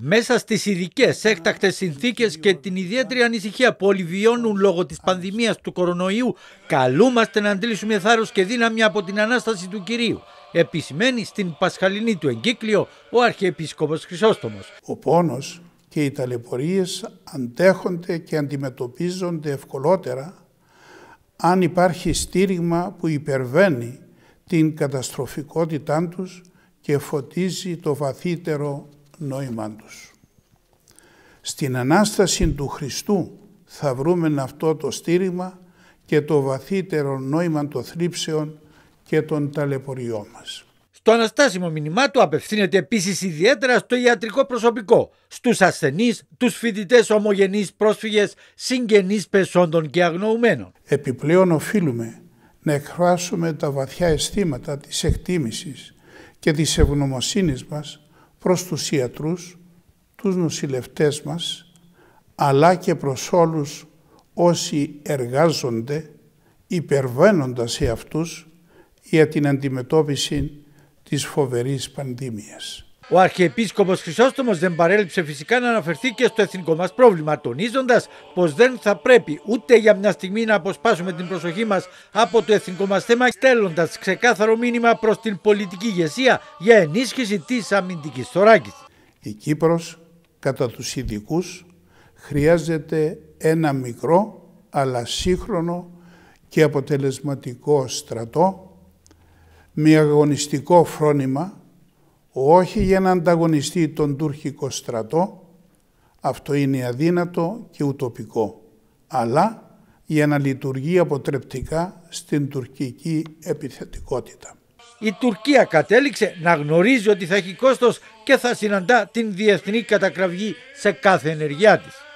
Μέσα στις ειδικές έκτακτε συνθήκες και την ιδιαίτερη ανησυχία που όλοι βιώνουν λόγω της πανδημίας του κορονοϊού, καλούμαστε να αντλήσουμε θάρρος και δύναμη από την Ανάσταση του Κυρίου. Επισημαίνει στην Πασχαλινή του εγκύκλιο ο Αρχιεπίσκοπος Χρυσόστομος. Ο πόνος και οι ταλαιπωρίες αντέχονται και αντιμετωπίζονται ευκολότερα αν υπάρχει στήριγμα που υπερβαίνει την καταστροφικότητά τους και φωτίζει το βαθύτερο νόημά Στην Ανάσταση του Χριστού θα βρούμε αυτό το στήριγμα και το βαθύτερο νόημα των θλίψεων και των ταλαιπωριών μας. Στο αναστάσιμο μήνυμά του απευθύνεται επίσης ιδιαίτερα στο ιατρικό προσωπικό, στους ασθενείς, τους φοιτητές ομογενείς, πρόσφυγες, συγγενείς πεσόντων και αγνοωμένων. Επιπλέον, οφείλουμε να εκφράσουμε τα βαθιά αισθήματα της εκτίμησης και της ευγνωμοσύνης μας προς τους ιατρούς, τους νοσηλευτές μας, αλλά και προς όλους όσοι εργάζονται υπερβαίνοντας σε αυτούς για την αντιμετώπιση της φοβερής πανδημίας. Ο Αρχιεπίσκοπος Χρυσόστομος δεν παρέλειψε φυσικά να αναφερθεί και στο εθνικό μας πρόβλημα, τονίζοντας πως δεν θα πρέπει ούτε για μια στιγμή να αποσπάσουμε την προσοχή μας από το εθνικό μας θέμα, στέλνοντας ξεκάθαρο μήνυμα προς την πολιτική ηγεσία για ενίσχυση της αμυντικής θωράκη. Η Κύπρος κατά τους ειδικούς χρειάζεται ένα μικρό αλλά σύγχρονο και αποτελεσματικό στρατό με αγωνιστικό φρόνημα όχι για να ανταγωνιστεί τον τουρκικό στρατό, αυτό είναι αδύνατο και ουτοπικό, αλλά για να λειτουργεί αποτρεπτικά στην τουρκική επιθετικότητα. Η Τουρκία κατέληξε να γνωρίζει ότι θα έχει κόστος και θα συναντά την διεθνή κατακραυγή σε κάθε ενεργειά της.